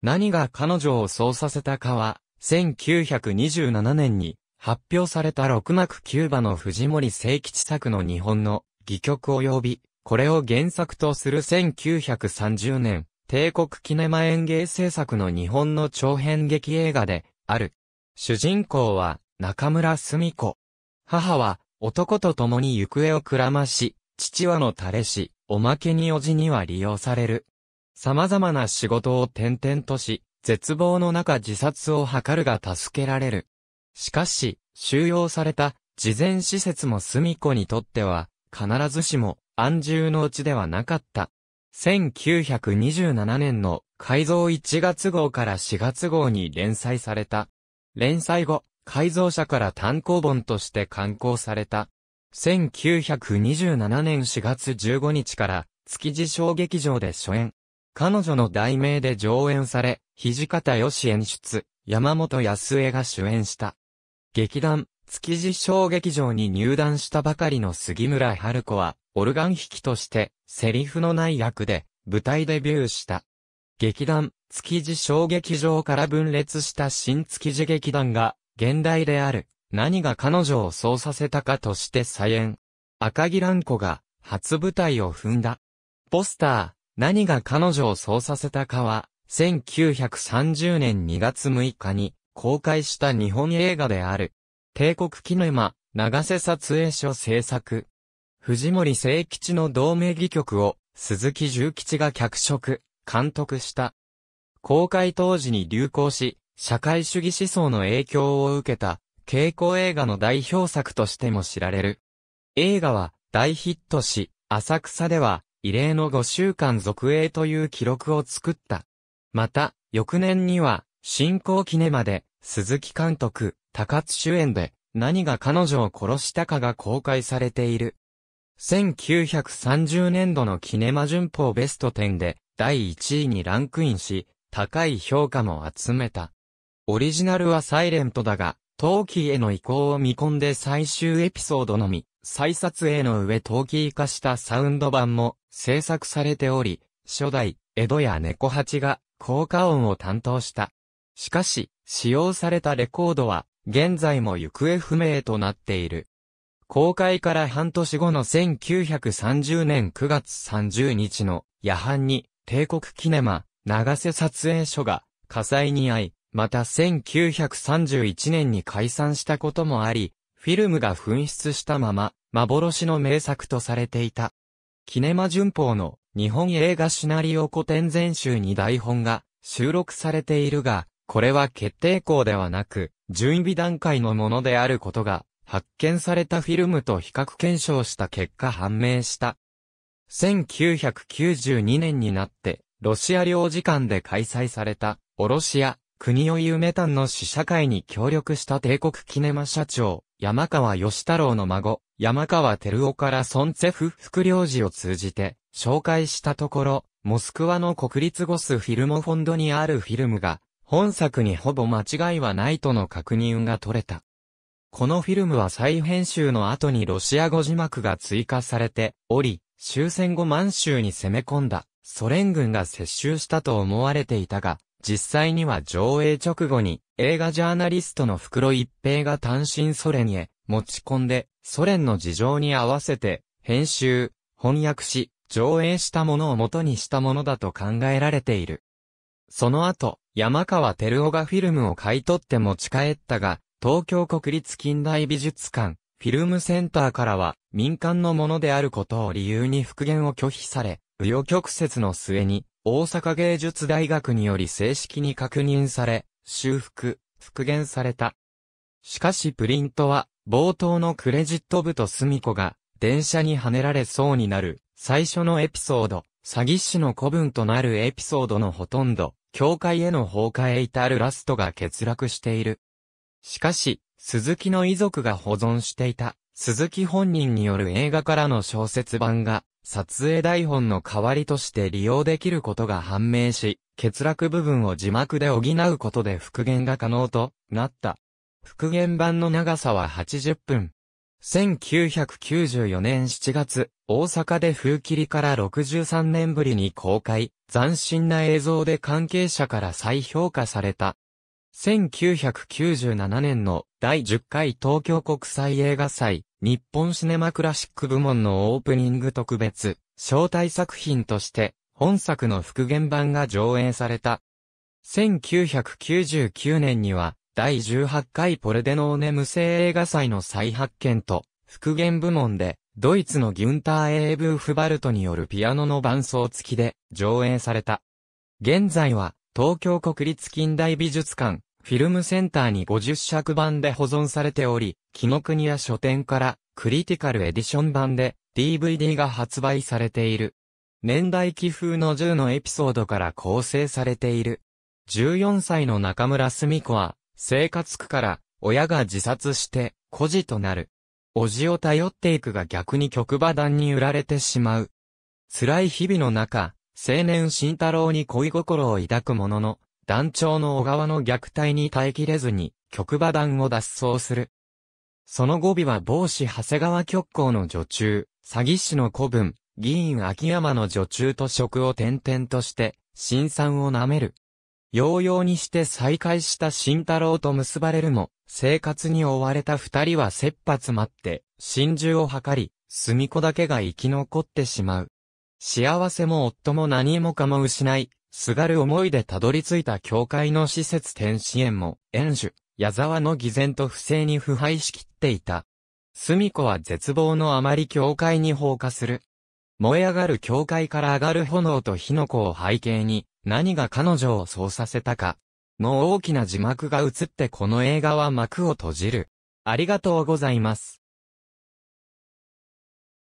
何が彼女をそうさせたかは、1927年に発表された六幕キューバの藤森聖吉作の日本の戯曲及び、これを原作とする1930年、帝国キネマ演芸制作の日本の長編劇映画で、ある。主人公は、中村澄子。母は、男と共に行方をくらまし、父はの垂れし、おまけにおじには利用される。様々な仕事を転々とし、絶望の中自殺を図るが助けられる。しかし、収容された、事前施設も住子にとっては、必ずしも、安住のうちではなかった。1927年の改造1月号から4月号に連載された。連載後、改造者から単行本として刊行された。1927年4月15日から、築地小劇場で初演。彼女の題名で上演され、土方よし演出、山本康江が主演した。劇団、築地小劇場に入団したばかりの杉村春子は、オルガン弾きとして、セリフのない役で、舞台デビューした。劇団、築地小劇場から分裂した新築地劇団が、現代である、何が彼女をそうさせたかとして再演。赤木蘭子が、初舞台を踏んだ。ポスター、何が彼女をそうさせたかは、1930年2月6日に公開した日本映画である。帝国キネマ、長瀬撮影所制作。藤森聖吉の同名戯曲を鈴木重吉が脚色、監督した。公開当時に流行し、社会主義思想の影響を受けた、傾向映画の代表作としても知られる。映画は大ヒットし、浅草では異例の5週間続営という記録を作った。また、翌年には、新興キネマで、鈴木監督、高津主演で、何が彼女を殺したかが公開されている。1930年度のキネマ旬報ベスト10で第1位にランクインし、高い評価も集めた。オリジナルはサイレントだが、陶器への移行を見込んで最終エピソードのみ、再撮影の上陶器化したサウンド版も制作されており、初代、江戸や猫八が効果音を担当した。しかし、使用されたレコードは、現在も行方不明となっている。公開から半年後の1930年9月30日の夜半に帝国キネマ長瀬撮影所が火災に遭い、また1931年に解散したこともあり、フィルムが紛失したまま、幻の名作とされていた。キネマ旬報の日本映画シナリオ古典全集に台本が収録されているが、これは決定校ではなく、準備段階のものであることが、発見されたフィルムと比較検証した結果判明した。1992年になって、ロシア領事館で開催された、オロシア、国を夢メタンの試写会に協力した帝国キネマ社長、山川義太郎の孫、山川照夫から孫ツェフ副領事を通じて、紹介したところ、モスクワの国立ゴスフィルモフォンドにあるフィルムが、本作にほぼ間違いはないとの確認が取れた。このフィルムは再編集の後にロシア語字幕が追加されており、終戦後満州に攻め込んだソ連軍が接収したと思われていたが、実際には上映直後に映画ジャーナリストの袋一平が単身ソ連へ持ち込んで、ソ連の事情に合わせて編集、翻訳し、上映したものを元にしたものだと考えられている。その後、山川照夫がフィルムを買い取って持ち帰ったが、東京国立近代美術館、フィルムセンターからは民間のものであることを理由に復元を拒否され、紆余曲折の末に、大阪芸術大学により正式に確認され、修復、復元された。しかしプリントは、冒頭のクレジット部とミコが、電車にはねられそうになる、最初のエピソード、詐欺師の古文となるエピソードのほとんど、教会への放火へ至るラストが欠落している。しかし、鈴木の遺族が保存していた、鈴木本人による映画からの小説版が、撮影台本の代わりとして利用できることが判明し、欠落部分を字幕で補うことで復元が可能となった。復元版の長さは80分。1994年7月、大阪で風切りから63年ぶりに公開、斬新な映像で関係者から再評価された。1997年の第10回東京国際映画祭、日本シネマクラシック部門のオープニング特別、招待作品として、本作の復元版が上映された。1999年には、第18回ポルデノーネ無声映画祭の再発見と、復元部門で、ドイツのギュンター・エーブーフバルトによるピアノの伴奏付きで上映された。現在は東京国立近代美術館フィルムセンターに50尺版で保存されており、木の国や書店からクリティカルエディション版で DVD が発売されている。年代記風の10のエピソードから構成されている。14歳の中村澄子は、生活苦から親が自殺して孤児となる。おじを頼っていくが逆に曲馬団に売られてしまう。辛い日々の中、青年慎太郎に恋心を抱くものの、団長の小川の虐待に耐えきれずに、局馬団を脱走する。その語尾は帽子長谷川極光の女中、詐欺師の古文、議員秋山の女中と職を転々として、新んを舐める。洋々にして再会した新太郎と結ばれるも、生活に追われた二人は切羽詰まって、心中を図り、住子だけが生き残ってしまう。幸せも夫も何もかも失い、すがる思いでたどり着いた教会の施設天使園も、園主、矢沢の偽善と不正に腐敗しきっていた。住子は絶望のあまり教会に放火する。燃え上がる教会から上がる炎と火の粉を背景に、何が彼女をそうさせたか。の大きな字幕が映ってこの映画は幕を閉じる。ありがとうございます。